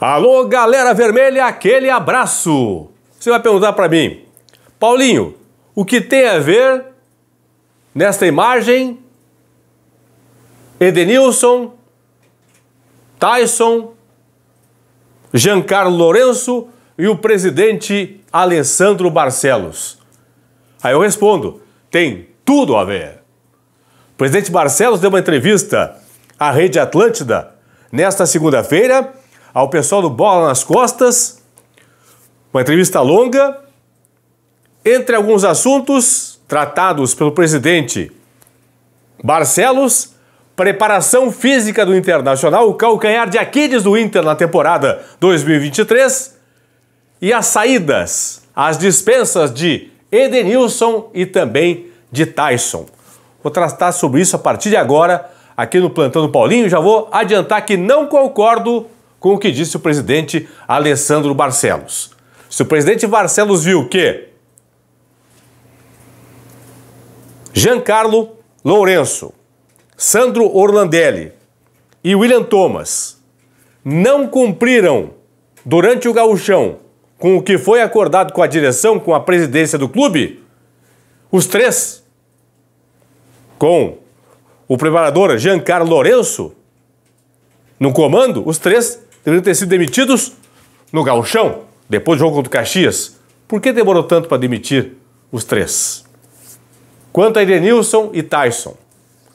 Alô, galera vermelha, aquele abraço! Você vai perguntar para mim, Paulinho, o que tem a ver nesta imagem Edenilson, Tyson, Giancarlo Lourenço e o presidente Alessandro Barcelos? Aí eu respondo: tem tudo a ver. O presidente Barcelos deu uma entrevista à Rede Atlântida nesta segunda-feira ao pessoal do Bola nas Costas. Uma entrevista longa. Entre alguns assuntos tratados pelo presidente Barcelos, preparação física do Internacional, o calcanhar de Aquiles do Inter na temporada 2023 e as saídas, as dispensas de Edenilson e também de Tyson. Vou tratar sobre isso a partir de agora aqui no Plantão do Paulinho. Já vou adiantar que não concordo com o que disse o presidente Alessandro Barcelos. Se o presidente Barcelos viu que Giancarlo Lourenço, Sandro Orlandelli e William Thomas não cumpriram durante o gauchão com o que foi acordado com a direção, com a presidência do clube, os três, com o preparador Giancarlo Lourenço no comando, os três deveriam ter sido demitidos no galchão depois do jogo contra o Caxias. Por que demorou tanto para demitir os três? Quanto a Edenilson e Tyson,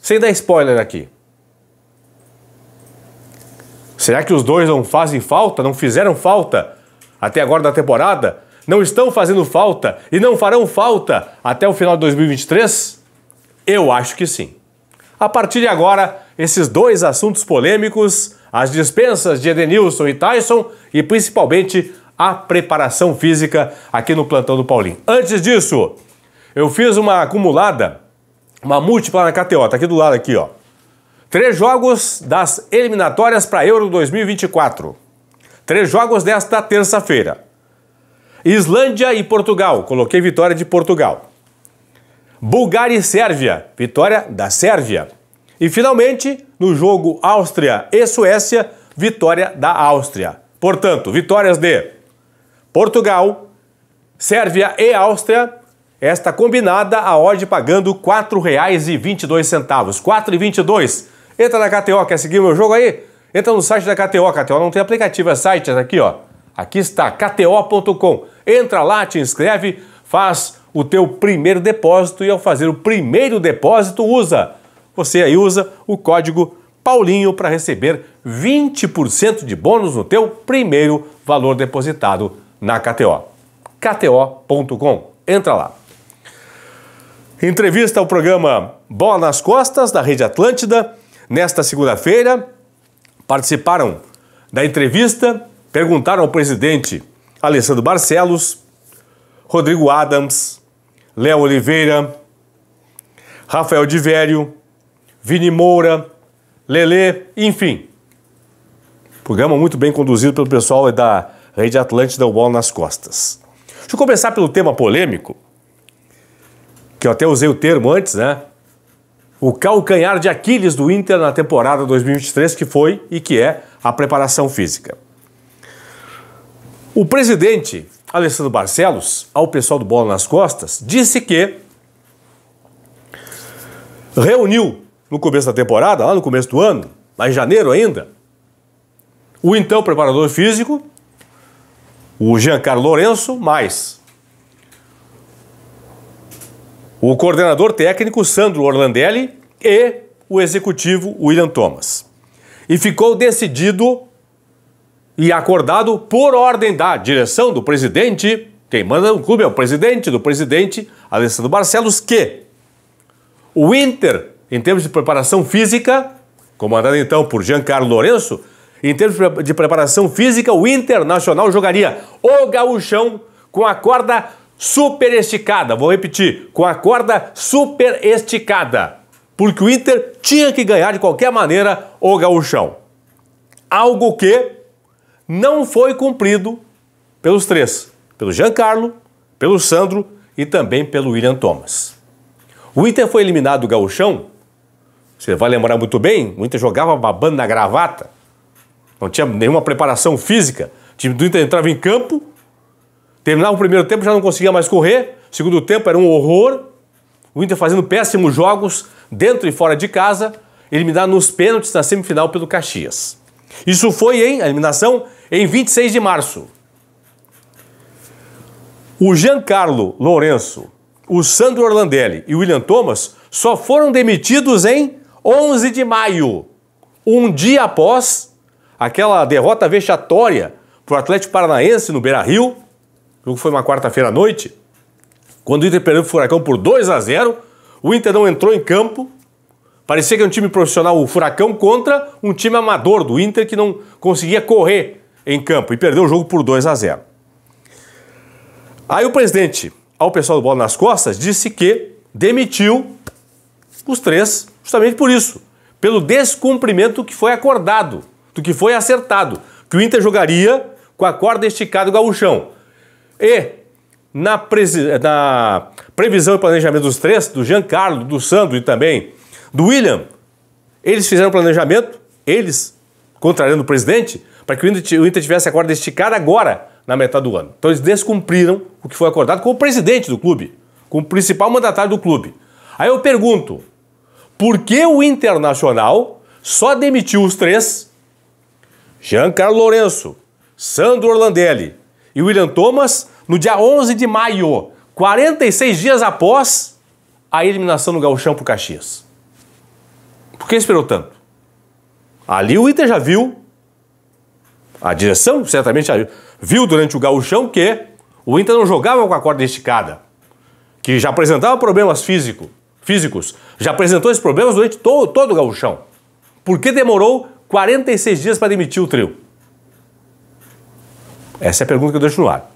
sem dar spoiler aqui. Será que os dois não fazem falta, não fizeram falta até agora da temporada? Não estão fazendo falta e não farão falta até o final de 2023? Eu acho que sim. A partir de agora, esses dois assuntos polêmicos, as dispensas de Edenilson e Tyson e principalmente a preparação física aqui no plantão do Paulinho. Antes disso, eu fiz uma acumulada, uma múltipla na KTO, tá aqui do lado aqui, ó. Três jogos das eliminatórias para Euro 2024. Três jogos desta terça-feira. Islândia e Portugal, coloquei vitória de Portugal. Bulgária e Sérvia, vitória da Sérvia. E finalmente, no jogo Áustria e Suécia, vitória da Áustria. Portanto, vitórias de Portugal, Sérvia e Áustria. Esta combinada, a odd pagando R$ 4,22. 4,22. Entra na KTO, quer seguir meu jogo aí? Entra no site da KTO. KTO não tem aplicativo, é site, é aqui, ó. Aqui está, kto.com. Entra lá, te inscreve, faz o teu primeiro depósito e ao fazer o primeiro depósito, usa você aí usa o código Paulinho para receber 20% de bônus no teu primeiro valor depositado na KTO. KTO.com. Entra lá. Entrevista ao programa Bola nas Costas, da Rede Atlântida, nesta segunda-feira. Participaram da entrevista, perguntaram ao presidente Alessandro Barcelos, Rodrigo Adams, Léo Oliveira, Rafael Divério, Vini Moura, Lele, enfim. Programa muito bem conduzido pelo pessoal da Rede Atlântida Wall nas costas. Deixa eu começar pelo tema polêmico, que eu até usei o termo antes, né? O calcanhar de Aquiles do Inter na temporada 2023, que foi e que é a preparação física. O presidente Alessandro Barcelos, ao pessoal do Bola nas Costas, disse que reuniu no começo da temporada, lá no começo do ano, lá em janeiro ainda, o então preparador físico, o Giancarlo Lourenço, mais o coordenador técnico Sandro Orlandelli e o executivo William Thomas. E ficou decidido e acordado por ordem da direção do presidente, quem manda no clube é o presidente do presidente, Alessandro Barcelos, que o Inter em termos de preparação física, comandado então por Giancarlo Lourenço, em termos de preparação física, o Internacional jogaria o gauchão com a corda super esticada. Vou repetir, com a corda super esticada. Porque o Inter tinha que ganhar de qualquer maneira o gauchão. Algo que não foi cumprido pelos três. Pelo Giancarlo, pelo Sandro e também pelo William Thomas. O Inter foi eliminado do gauchão você vai lembrar muito bem, o Inter jogava babando na gravata. Não tinha nenhuma preparação física. O time do Inter entrava em campo, terminava o primeiro tempo, já não conseguia mais correr. O segundo tempo era um horror. O Inter fazendo péssimos jogos dentro e fora de casa, eliminado nos pênaltis na semifinal pelo Caxias. Isso foi em a eliminação em 26 de março. O Giancarlo Lourenço, o Sandro Orlandelli e o William Thomas só foram demitidos em 11 de maio, um dia após aquela derrota vexatória para o Atlético Paranaense no Beira Rio, jogo foi uma quarta-feira à noite, quando o Inter perdeu o Furacão por 2 a 0 o Inter não entrou em campo. Parecia que era um time profissional, o Furacão, contra um time amador do Inter que não conseguia correr em campo e perdeu o jogo por 2 a 0. Aí o presidente, ao pessoal do Bola nas Costas, disse que demitiu os três Justamente por isso, pelo descumprimento que foi acordado, do que foi acertado, que o Inter jogaria com a corda esticada o gauchão. E na, na previsão e planejamento dos três, do Giancarlo, do Sandro e também do William, eles fizeram o planejamento, eles, contrariando o presidente, para que o Inter, o Inter tivesse a corda esticada agora, na metade do ano. Então eles descumpriram o que foi acordado com o presidente do clube, com o principal mandatário do clube. Aí eu pergunto, por que o Internacional só demitiu os três? Giancarlo Lourenço, Sandro Orlandelli e William Thomas no dia 11 de maio, 46 dias após a eliminação no Gauchão para Caxias. Por que esperou tanto? Ali o Inter já viu, a direção certamente já viu, viu durante o gauchão que o Inter não jogava com a corda esticada, que já apresentava problemas físicos físicos. Já apresentou esses problemas durante todo, todo o gauchão. Por que demorou 46 dias para demitir o trio? Essa é a pergunta que eu deixo no ar.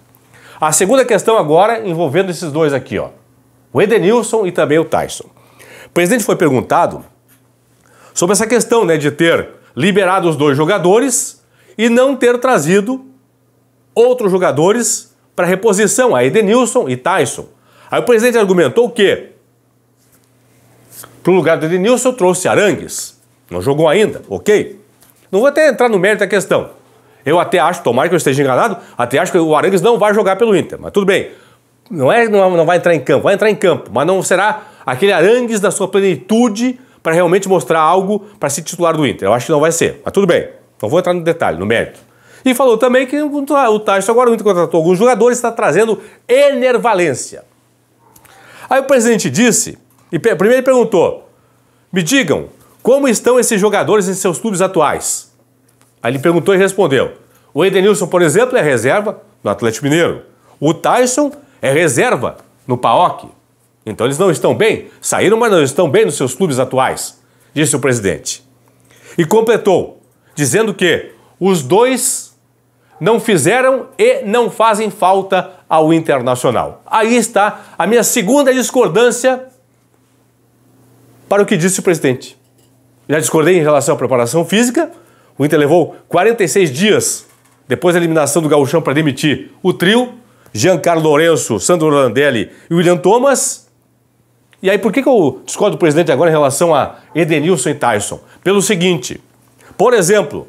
A segunda questão agora envolvendo esses dois aqui, ó. O Edenilson e também o Tyson. O presidente foi perguntado sobre essa questão, né, de ter liberado os dois jogadores e não ter trazido outros jogadores para reposição, a Edenilson e Tyson. Aí o presidente argumentou que para o lugar do Denilson, eu trouxe Arangues. Não jogou ainda, ok? Não vou até entrar no mérito da questão. Eu até acho, tomara que eu esteja enganado, até acho que o Arangues não vai jogar pelo Inter, mas tudo bem. Não é não vai entrar em campo, vai entrar em campo, mas não será aquele Arangues da sua plenitude para realmente mostrar algo para ser titular do Inter. Eu acho que não vai ser, mas tudo bem. Não vou entrar no detalhe, no mérito. E falou também que o Tyson agora o Inter contratou alguns jogadores está trazendo enervalência. Aí o presidente disse e primeiro ele perguntou: Me digam, como estão esses jogadores em seus clubes atuais? Aí ele perguntou e respondeu: O Edenilson, por exemplo, é reserva no Atlético Mineiro. O Tyson é reserva no PAOC. Então eles não estão bem, saíram, mas não estão bem nos seus clubes atuais, disse o presidente. E completou, dizendo que os dois não fizeram e não fazem falta ao Internacional. Aí está a minha segunda discordância para o que disse o presidente. Já discordei em relação à preparação física. O Inter levou 46 dias depois da eliminação do Gauchão para demitir o trio, Giancarlo Lourenço, Sandro Landelli e William Thomas. E aí, por que, que eu discordo do presidente agora em relação a Edenilson e Tyson? Pelo seguinte, por exemplo,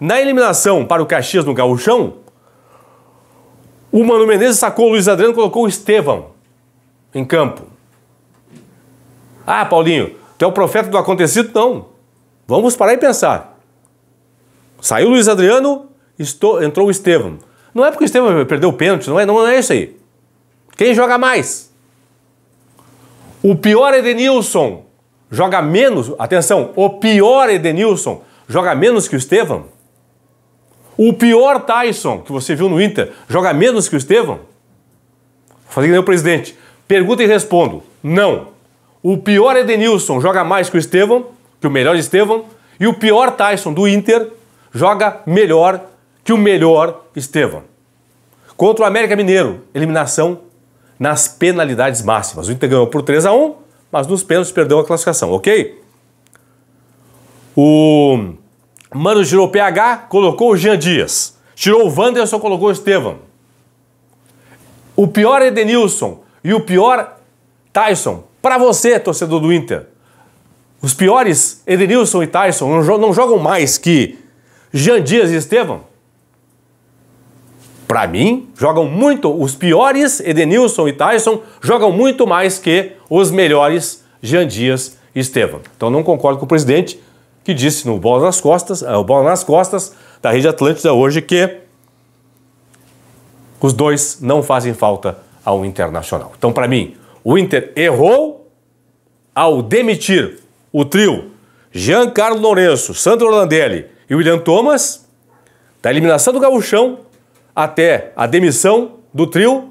na eliminação para o Caxias no Gauchão, o Mano Menezes sacou o Luiz Adriano e colocou o Estevão em campo. Ah, Paulinho, tu é o profeta do acontecido? Não. Vamos parar e pensar. Saiu Luiz Adriano, estou, entrou o Estevam. Não é porque o Estevam perdeu o pênalti, não é, não é isso aí. Quem joga mais? O pior Edenilson joga menos, atenção, o pior Edenilson joga menos que o Estevam? O pior Tyson, que você viu no Inter, joga menos que o Estevam? Falei que nem o presidente. Pergunta e respondo. Não. O pior Edenilson joga mais que o Estevam, que o melhor Estevam, e o pior Tyson do Inter joga melhor que o melhor Estevam. Contra o América Mineiro, eliminação nas penalidades máximas. O Inter ganhou por 3 a 1, mas nos pênaltis perdeu a classificação, OK? O Mano tirou o PH, colocou o Jean Dias. Tirou o Wanderson, colocou o Estevam. O pior Edenilson e o pior Tyson para você, torcedor do Inter, os piores Edenilson e Tyson não jogam mais que Jean Dias e Estevam? Para mim, jogam muito, os piores Edenilson e Tyson jogam muito mais que os melhores Jean Dias e Estevam. Então não concordo com o presidente que disse no Bola nas Costas, é, o Bola nas Costas da Rede Atlântida hoje que os dois não fazem falta ao Internacional. Então para mim, o Inter errou ao demitir o trio Giancarlo Lourenço, Sandro Orlandelli e William Thomas da eliminação do gauchão até a demissão do trio,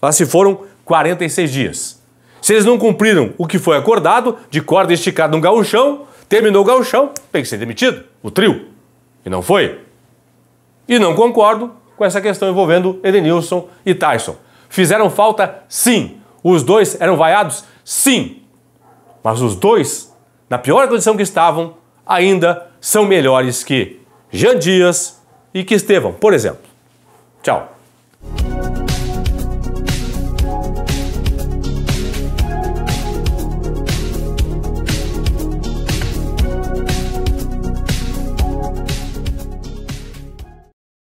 lá se foram 46 dias. Se eles não cumpriram o que foi acordado, de corda esticada no gauchão, terminou o gauchão, tem que ser demitido, o trio. E não foi. E não concordo com essa questão envolvendo Edenilson e Tyson. Fizeram falta, sim, os dois eram vaiados? Sim. Mas os dois, na pior condição que estavam, ainda são melhores que Jean Dias e que Estevão, por exemplo. Tchau.